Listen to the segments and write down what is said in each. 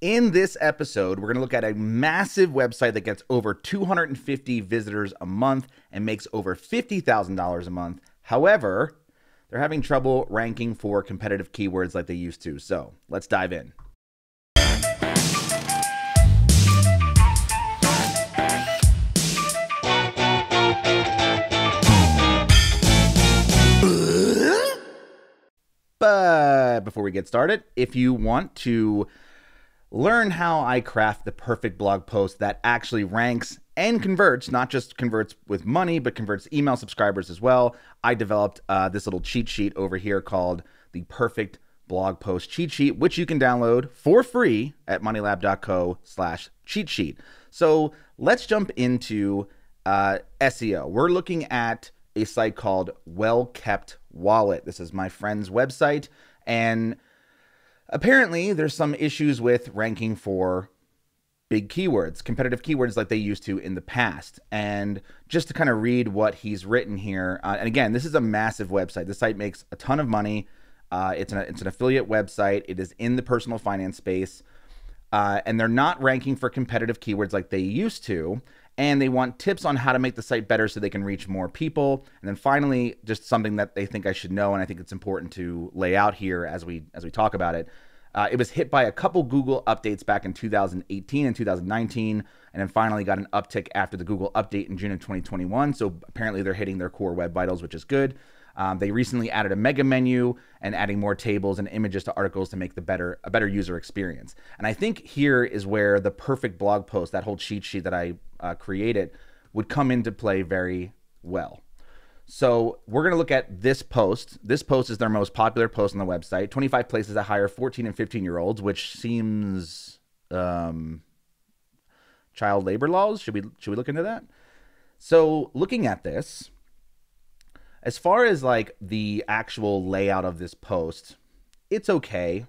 In this episode, we're going to look at a massive website that gets over 250 visitors a month and makes over $50,000 a month. However, they're having trouble ranking for competitive keywords like they used to. So let's dive in. But before we get started, if you want to Learn how I craft the perfect blog post that actually ranks and converts, not just converts with money, but converts email subscribers as well. I developed uh, this little cheat sheet over here called the Perfect Blog Post Cheat Sheet, which you can download for free at moneylab.co slash cheat sheet. So let's jump into uh, SEO. We're looking at a site called Well Kept Wallet. This is my friend's website. And Apparently, there's some issues with ranking for big keywords, competitive keywords like they used to in the past. And just to kind of read what he's written here, uh, and again, this is a massive website. The site makes a ton of money. Uh, it's, an, it's an affiliate website, it is in the personal finance space. Uh, and they're not ranking for competitive keywords like they used to and they want tips on how to make the site better so they can reach more people. And then finally, just something that they think I should know, and I think it's important to lay out here as we as we talk about it. Uh, it was hit by a couple Google updates back in 2018 and 2019, and then finally got an uptick after the Google update in June of 2021. So apparently they're hitting their core web vitals, which is good. Um, they recently added a mega menu and adding more tables and images to articles to make the better a better user experience. And I think here is where the perfect blog post, that whole cheat sheet that I uh, created, would come into play very well. So we're going to look at this post. This post is their most popular post on the website. 25 places that hire 14 and 15 year olds, which seems um, child labor laws. Should we should we look into that? So looking at this, as far as like the actual layout of this post, it's okay.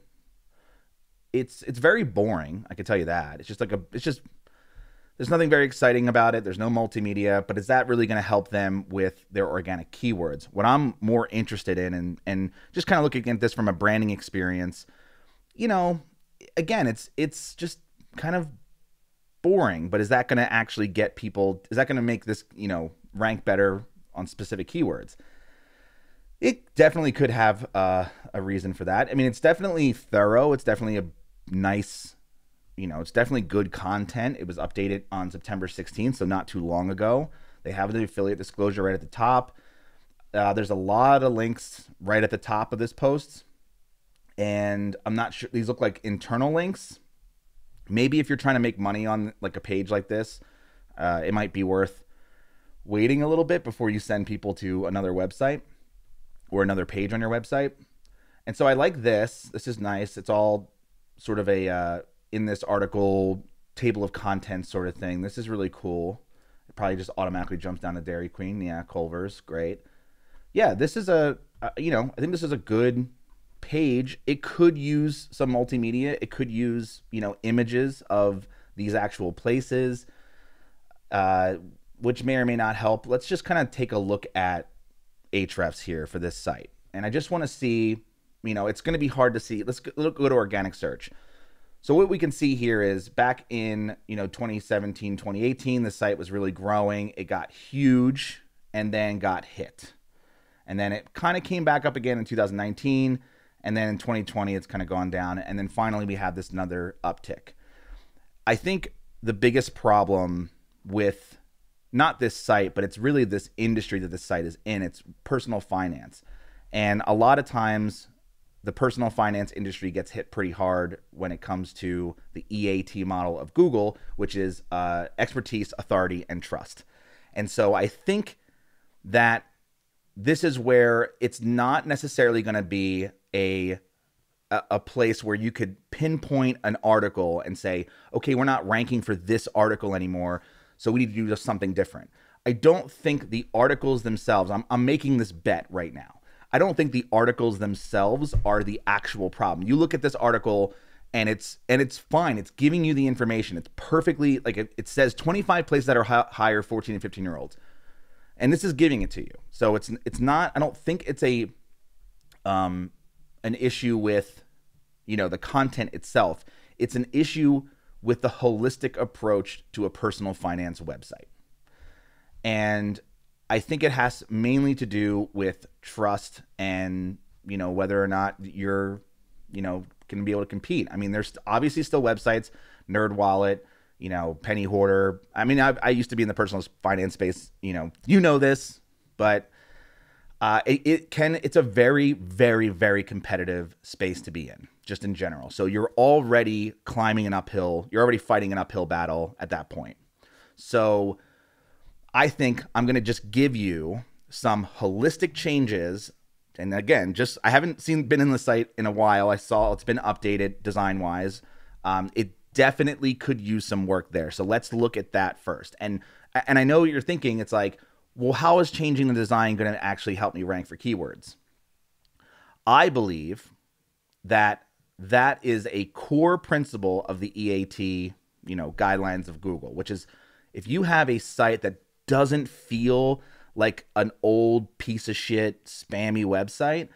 It's it's very boring, I can tell you that. It's just like a it's just there's nothing very exciting about it. There's no multimedia, but is that really going to help them with their organic keywords? What I'm more interested in and and just kind of looking at this from a branding experience, you know, again, it's it's just kind of boring, but is that going to actually get people is that going to make this, you know, rank better on specific keywords. It definitely could have uh, a reason for that. I mean, it's definitely thorough. It's definitely a nice, you know, it's definitely good content. It was updated on September 16th, so not too long ago. They have the affiliate disclosure right at the top. Uh, there's a lot of links right at the top of this post. And I'm not sure, these look like internal links. Maybe if you're trying to make money on like a page like this, uh, it might be worth waiting a little bit before you send people to another website or another page on your website. And so I like this. This is nice. It's all sort of a uh, in this article table of contents sort of thing. This is really cool. It probably just automatically jumps down to Dairy Queen. Yeah, Culver's, great. Yeah, this is a uh, you know I think this is a good page. It could use some multimedia. It could use you know images of these actual places. Uh, which may or may not help, let's just kind of take a look at hrefs here for this site. And I just want to see, you know, it's going to be hard to see. Let's go, to organic search. So what we can see here is back in, you know, 2017, 2018, the site was really growing. It got huge and then got hit. And then it kind of came back up again in 2019. And then in 2020, it's kind of gone down. And then finally, we have this another uptick. I think the biggest problem with not this site, but it's really this industry that this site is in. It's personal finance. And a lot of times, the personal finance industry gets hit pretty hard when it comes to the EAT model of Google, which is uh, expertise, authority, and trust. And so I think that this is where it's not necessarily going to be a a place where you could pinpoint an article and say, okay, we're not ranking for this article anymore so we need to do just something different. I don't think the articles themselves, I'm, I'm making this bet right now. I don't think the articles themselves are the actual problem. You look at this article and it's and it's fine. It's giving you the information. It's perfectly like it, it says 25 places that are hi- higher 14 and 15 year olds, and this is giving it to you. So it's it's not. I don't think it's a um an issue with you know the content itself. It's an issue with the holistic approach to a personal finance website. And I think it has mainly to do with trust and, you know, whether or not you're, you know, can be able to compete. I mean, there's obviously still websites, Nerd Wallet, you know, Penny Hoarder. I mean, I, I used to be in the personal finance space, you know, you know this, but uh, it, it can it's a very very very competitive space to be in just in general so you're already climbing an uphill you're already fighting an uphill battle at that point so i think i'm going to just give you some holistic changes and again just i haven't seen been in the site in a while i saw it's been updated design wise um, it definitely could use some work there so let's look at that first and and i know what you're thinking it's like well, how is changing the design going to actually help me rank for keywords? I believe that that is a core principle of the EAT, you know, guidelines of Google, which is if you have a site that doesn't feel like an old piece of shit spammy website,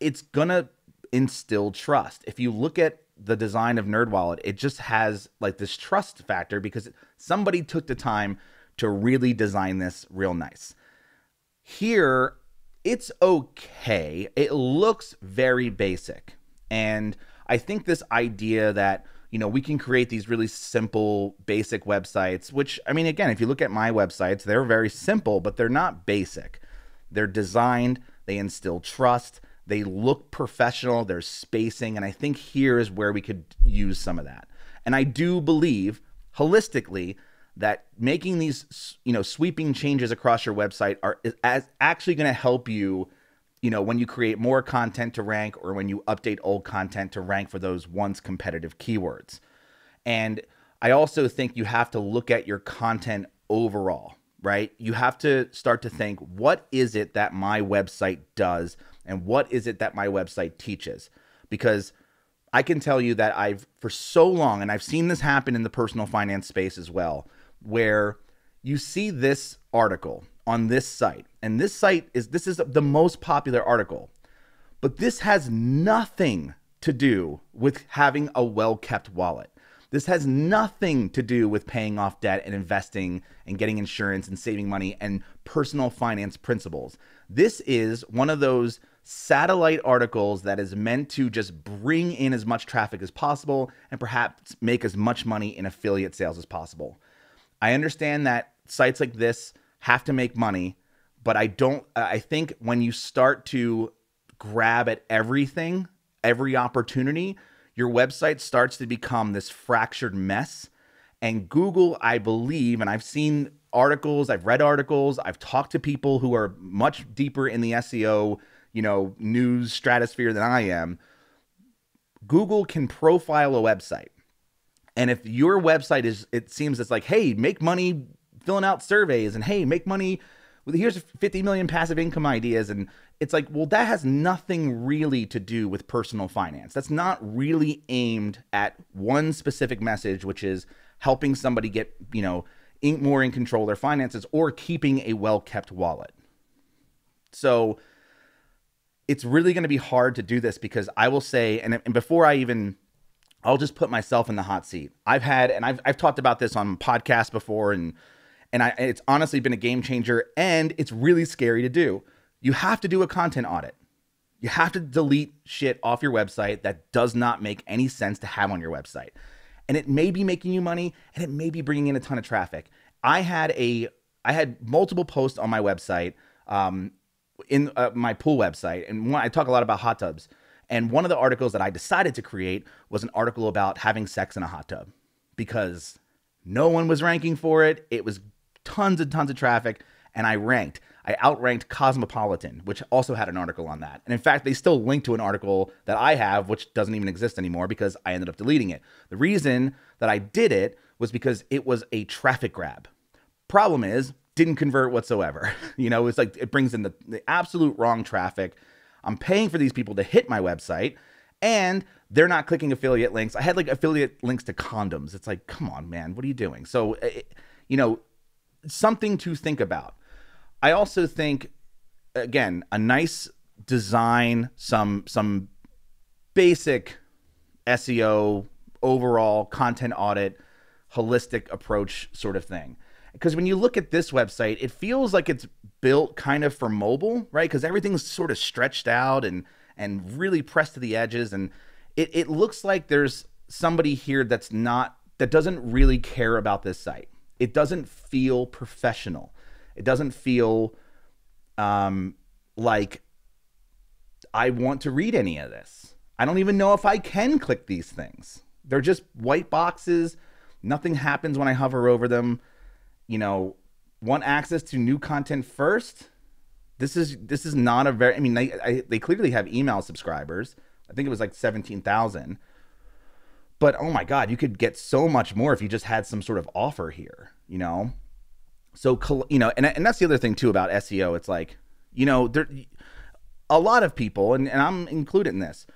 it's going to instill trust. If you look at the design of NerdWallet, it just has like this trust factor because somebody took the time to really design this real nice. Here, it's okay. It looks very basic. And I think this idea that, you know, we can create these really simple, basic websites, which, I mean, again, if you look at my websites, they're very simple, but they're not basic. They're designed, they instill trust, they look professional, there's spacing. And I think here is where we could use some of that. And I do believe holistically that making these you know sweeping changes across your website are as actually going to help you you know when you create more content to rank or when you update old content to rank for those once competitive keywords and i also think you have to look at your content overall right you have to start to think what is it that my website does and what is it that my website teaches because i can tell you that i've for so long and i've seen this happen in the personal finance space as well where you see this article on this site and this site is this is the most popular article but this has nothing to do with having a well-kept wallet this has nothing to do with paying off debt and investing and getting insurance and saving money and personal finance principles this is one of those satellite articles that is meant to just bring in as much traffic as possible and perhaps make as much money in affiliate sales as possible I understand that sites like this have to make money, but I don't. I think when you start to grab at everything, every opportunity, your website starts to become this fractured mess. And Google, I believe, and I've seen articles, I've read articles, I've talked to people who are much deeper in the SEO, you know, news stratosphere than I am. Google can profile a website. And if your website is, it seems it's like, hey, make money filling out surveys and hey, make money. Well, here's 50 million passive income ideas. And it's like, well, that has nothing really to do with personal finance. That's not really aimed at one specific message, which is helping somebody get, you know, more in control of their finances or keeping a well kept wallet. So it's really going to be hard to do this because I will say, and, and before I even I'll just put myself in the hot seat. I've had, and I've, I've talked about this on podcasts before, and and I, it's honestly been a game changer, and it's really scary to do. You have to do a content audit. You have to delete shit off your website that does not make any sense to have on your website, and it may be making you money, and it may be bringing in a ton of traffic. I had a, I had multiple posts on my website, um, in uh, my pool website, and one, I talk a lot about hot tubs. And one of the articles that I decided to create was an article about having sex in a hot tub because no one was ranking for it. It was tons and tons of traffic, and I ranked. I outranked Cosmopolitan, which also had an article on that. And in fact, they still link to an article that I have, which doesn't even exist anymore because I ended up deleting it. The reason that I did it was because it was a traffic grab. Problem is, didn't convert whatsoever. you know, it's like it brings in the, the absolute wrong traffic I'm paying for these people to hit my website and they're not clicking affiliate links. I had like affiliate links to condoms. It's like, come on, man, what are you doing? So, it, eh, eh, you know, something to think about. I also think, again, a nice design, some some basic SEO overall content audit, holistic approach sort of thing because when you look at this website, it feels like it's built kind of for mobile, right? Because everything's sort of stretched out and and really pressed to the edges, and it, it looks like there's somebody here that's not that doesn't really care about this site. It doesn't feel professional. It doesn't feel um, like I want to read any of this. I don't even know if I can click these things. They're just white boxes. Nothing happens when I hover over them you know want access to new content first this is this is not a very i mean they, I, they clearly have email subscribers i think it was like 17000 but oh my god you could get so much more if you just had some sort of offer here you know so you know and, and that's the other thing too about seo it's like you know there a lot of people and, and i'm included in this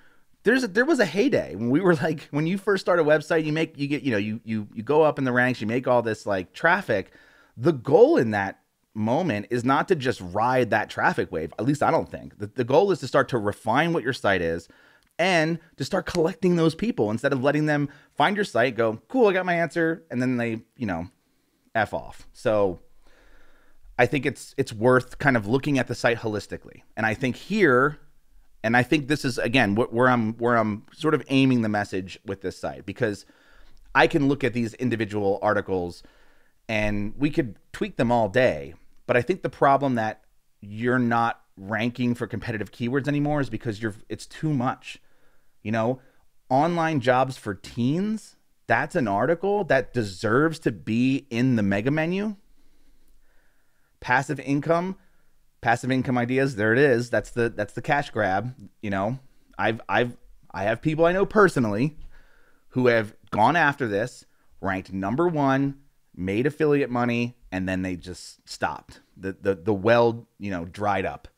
there's a, there was a heyday when we were like when you first start a website you make you get you know you you you go up in the ranks you make all this like traffic the goal in that moment is not to just ride that traffic wave at least i don't think the, the goal is to start to refine what your site is and to start collecting those people instead of letting them find your site go cool i got my answer and then they you know f off so i think it's it's worth kind of looking at the site holistically and i think here and I think this is again where I'm where I'm sort of aiming the message with this site because I can look at these individual articles and we could tweak them all day, but I think the problem that you're not ranking for competitive keywords anymore is because you're it's too much. You know, online jobs for teens, that's an article that deserves to be in the mega menu. Passive income, passive income ideas there it is that's the that's the cash grab you know i've i've i have people i know personally who have gone after this ranked number one made affiliate money and then they just stopped the the, the well you know dried up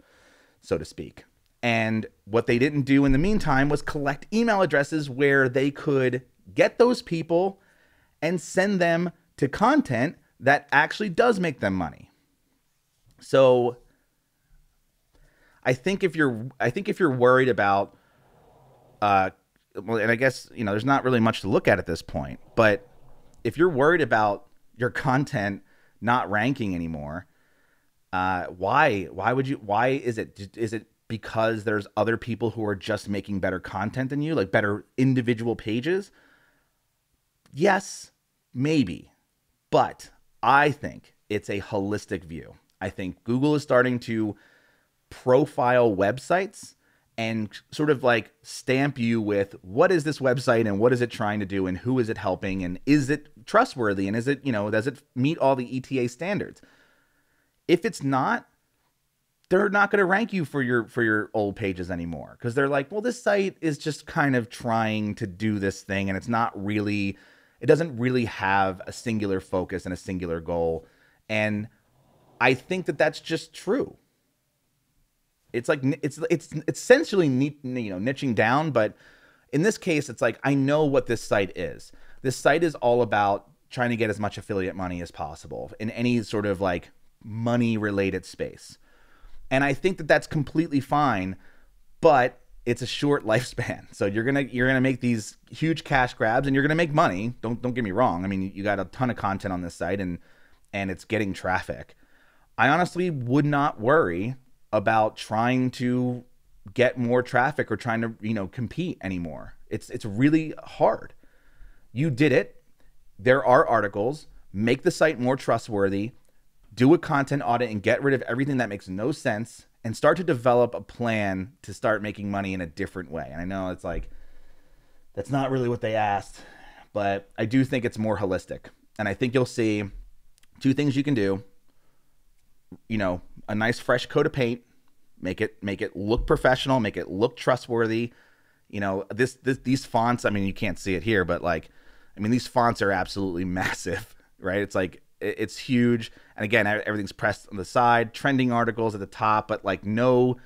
so to speak and what they didn't do in the meantime was collect email addresses where they could get those people and send them to content that actually does make them money so I think if you're I think if you're worried about uh well, and I guess you know there's not really much to look at at this point, but if you're worried about your content not ranking anymore, uh, why why would you why is it is it because there's other people who are just making better content than you, like better individual pages? Yes, maybe, but I think it's a holistic view. I think Google is starting to profile websites and sort of like stamp you with what is this website and what is it trying to do and who is it helping and is it trustworthy and is it, you know, does it meet all the ETA standards? If it's not, they're not going to rank you for your for your old pages anymore because they're like, well, this site is just kind of trying to do this thing and it's not really it doesn't really have a singular focus and a singular goal. And I think that that's just true it's like it's it's essentially you know niching down, but in this case, it's like I know what this site is. This site is all about trying to get as much affiliate money as possible in any sort of like money related space. And I think that that's completely fine, but it's a short lifespan. So you're going to you're going to make these huge cash grabs and you're going to make money. Don't don't get me wrong. I mean, you got a ton of content on this site and and it's getting traffic. I honestly would not worry about trying to get more traffic or trying to you know compete anymore it's it's really hard you did it there are articles make the site more trustworthy do a content audit and get rid of everything that makes no sense and start to develop a plan to start making money in a different way and i know it's like that's not really what they asked but i do think it's more holistic and i think you'll see two things you can do you know a nice fresh coat of paint, make it make it look professional, make it look trustworthy. You know, this, this these fonts, I mean you can't see it here, but like I mean these fonts are absolutely massive, right? It's like it's huge. And again, everything's pressed on the side, trending articles at the top, but like no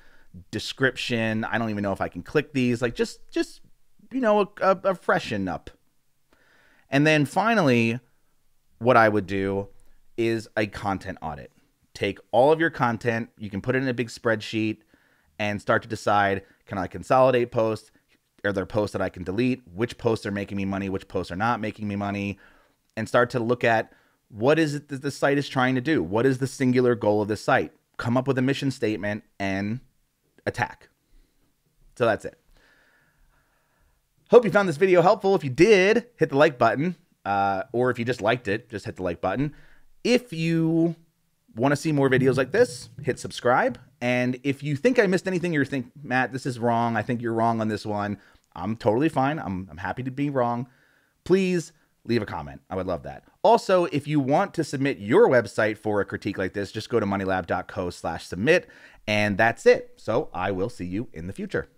description. I don't even know if I can click these. Like just just you know a, a, a freshen up. And then finally, what I would do is a content audit take all of your content, you can put it in a big spreadsheet and start to decide can I consolidate posts? Are there posts that I can delete? Which posts are making me money? Which posts are not making me money? And start to look at what is it that the site is trying to do? What is the singular goal of the site? Come up with a mission statement and attack. So that's it. Hope you found this video helpful. If you did, hit the like button. Uh, or if you just liked it, just hit the like button. If you Want to see more videos like this? Hit subscribe. And if you think I missed anything, you think, Matt, this is wrong. I think you're wrong on this one. I'm totally fine. I'm, I'm happy to be wrong. Please leave a comment. I would love that. Also, if you want to submit your website for a critique like this, just go to moneylab.co slash submit. And that's it. So I will see you in the future.